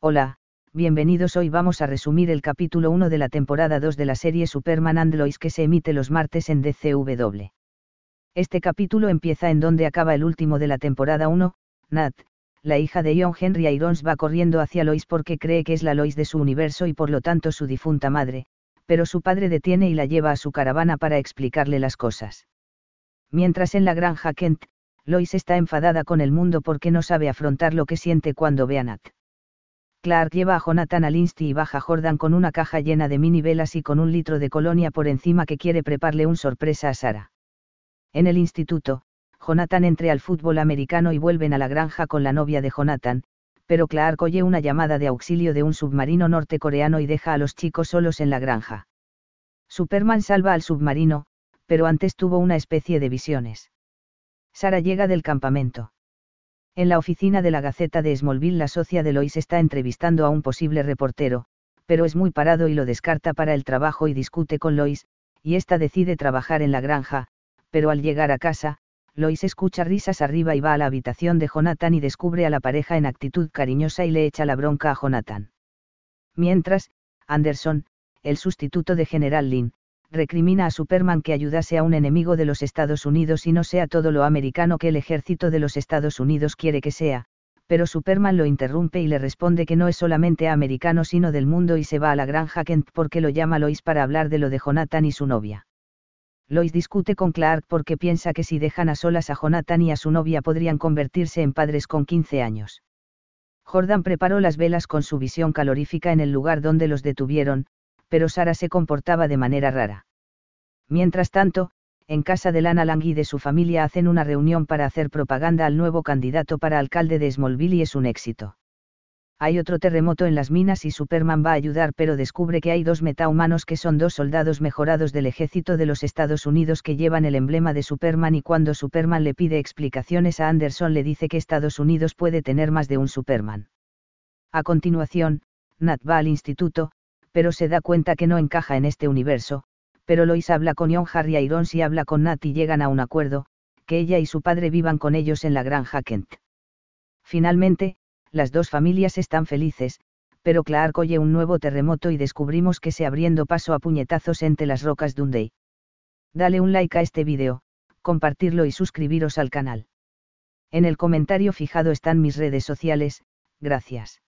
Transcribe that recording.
Hola, bienvenidos. Hoy vamos a resumir el capítulo 1 de la temporada 2 de la serie Superman and Lois que se emite los martes en DCW. Este capítulo empieza en donde acaba el último de la temporada 1, Nat, la hija de John Henry Irons va corriendo hacia Lois porque cree que es la Lois de su universo y por lo tanto su difunta madre, pero su padre detiene y la lleva a su caravana para explicarle las cosas. Mientras en la granja Kent, Lois está enfadada con el mundo porque no sabe afrontar lo que siente cuando ve a Nat Clark lleva a Jonathan al Insti y baja Jordan con una caja llena de mini velas y con un litro de colonia por encima que quiere prepararle un sorpresa a Sara. En el instituto, Jonathan entre al fútbol americano y vuelven a la granja con la novia de Jonathan, pero Clark oye una llamada de auxilio de un submarino nortecoreano y deja a los chicos solos en la granja. Superman salva al submarino, pero antes tuvo una especie de visiones. Sara llega del campamento. En la oficina de la Gaceta de Smallville la socia de Lois está entrevistando a un posible reportero, pero es muy parado y lo descarta para el trabajo y discute con Lois, y esta decide trabajar en la granja, pero al llegar a casa, Lois escucha risas arriba y va a la habitación de Jonathan y descubre a la pareja en actitud cariñosa y le echa la bronca a Jonathan. Mientras, Anderson, el sustituto de General Lynn, recrimina a Superman que ayudase a un enemigo de los Estados Unidos y no sea todo lo americano que el ejército de los Estados Unidos quiere que sea, pero Superman lo interrumpe y le responde que no es solamente americano sino del mundo y se va a la granja Kent porque lo llama Lois para hablar de lo de Jonathan y su novia. Lois discute con Clark porque piensa que si dejan a solas a Jonathan y a su novia podrían convertirse en padres con 15 años. Jordan preparó las velas con su visión calorífica en el lugar donde los detuvieron, pero Sara se comportaba de manera rara. Mientras tanto, en casa de Lana Lang y de su familia hacen una reunión para hacer propaganda al nuevo candidato para alcalde de Smallville y es un éxito. Hay otro terremoto en las minas y Superman va a ayudar pero descubre que hay dos metahumanos que son dos soldados mejorados del ejército de los Estados Unidos que llevan el emblema de Superman y cuando Superman le pide explicaciones a Anderson le dice que Estados Unidos puede tener más de un Superman. A continuación, Nat va al instituto, pero se da cuenta que no encaja en este universo, pero Lois habla con John Harry y si habla con Nat y llegan a un acuerdo, que ella y su padre vivan con ellos en la Gran Kent. Finalmente, las dos familias están felices, pero Clark oye un nuevo terremoto y descubrimos que se abriendo paso a puñetazos entre las rocas Dundee. Dale un like a este video, compartirlo y suscribiros al canal. En el comentario fijado están mis redes sociales, gracias.